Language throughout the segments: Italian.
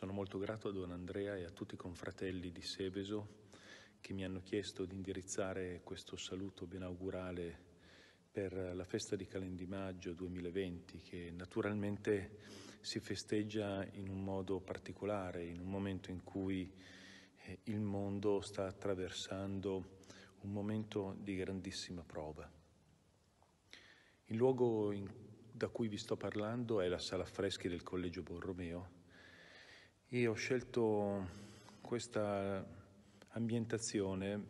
Sono molto grato a Don Andrea e a tutti i confratelli di Seveso che mi hanno chiesto di indirizzare questo saluto benaugurale per la festa di Calendimaggio 2020 che naturalmente si festeggia in un modo particolare, in un momento in cui eh, il mondo sta attraversando un momento di grandissima prova. Il luogo in, da cui vi sto parlando è la sala affreschi del Collegio Borromeo e ho scelto questa ambientazione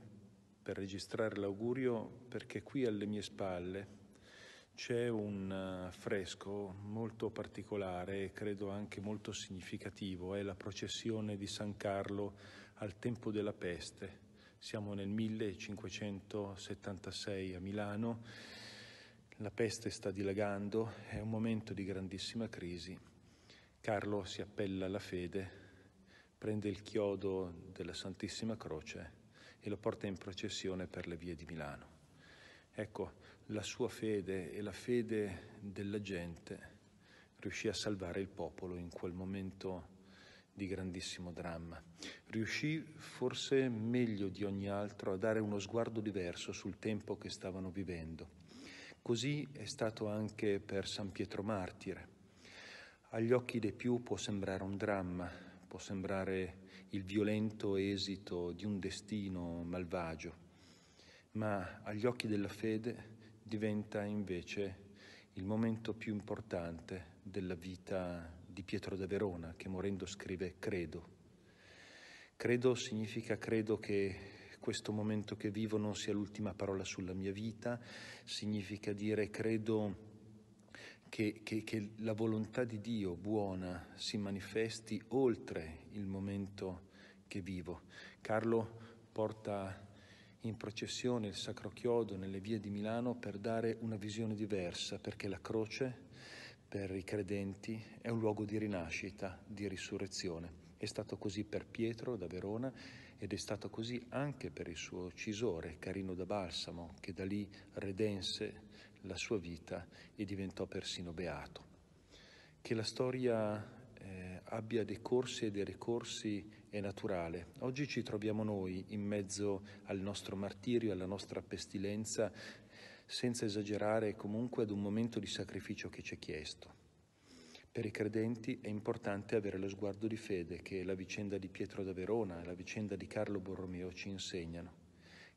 per registrare l'augurio perché qui alle mie spalle c'è un eh, fresco molto particolare e credo anche molto significativo, è la processione di San Carlo al tempo della peste. Siamo nel 1576 a Milano, la peste sta dilagando, è un momento di grandissima crisi. Carlo si appella alla fede prende il chiodo della Santissima Croce e lo porta in processione per le vie di Milano. Ecco, la sua fede e la fede della gente riuscì a salvare il popolo in quel momento di grandissimo dramma. Riuscì forse meglio di ogni altro a dare uno sguardo diverso sul tempo che stavano vivendo. Così è stato anche per San Pietro Martire. Agli occhi dei più può sembrare un dramma, può sembrare il violento esito di un destino malvagio, ma agli occhi della fede diventa invece il momento più importante della vita di Pietro da Verona, che morendo scrive credo. Credo significa credo che questo momento che vivo non sia l'ultima parola sulla mia vita, significa dire credo che, che, che la volontà di Dio buona si manifesti oltre il momento che vivo. Carlo porta in processione il Sacro Chiodo nelle vie di Milano per dare una visione diversa, perché la croce per i credenti è un luogo di rinascita, di risurrezione. È stato così per Pietro da Verona ed è stato così anche per il suo uccisore, Carino da Balsamo, che da lì redense la sua vita e diventò persino beato. Che la storia eh, abbia dei corsi e dei ricorsi è naturale. Oggi ci troviamo noi in mezzo al nostro martirio, alla nostra pestilenza, senza esagerare comunque ad un momento di sacrificio che ci è chiesto. Per i credenti è importante avere lo sguardo di fede che la vicenda di Pietro da Verona e la vicenda di Carlo Borromeo ci insegnano.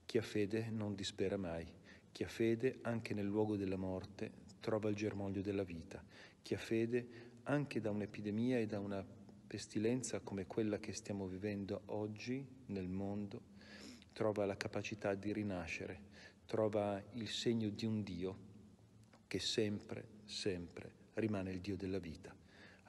Chi ha fede non dispera mai. Chi ha fede anche nel luogo della morte trova il germoglio della vita. Chi ha fede anche da un'epidemia e da una pestilenza come quella che stiamo vivendo oggi nel mondo trova la capacità di rinascere, trova il segno di un Dio che sempre, sempre rimane il Dio della vita.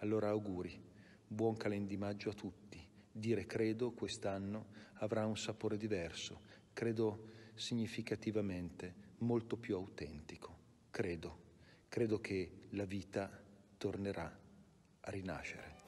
Allora auguri, buon calendimaggio a tutti. Dire credo quest'anno avrà un sapore diverso, credo significativamente molto più autentico, credo. Credo che la vita tornerà a rinascere.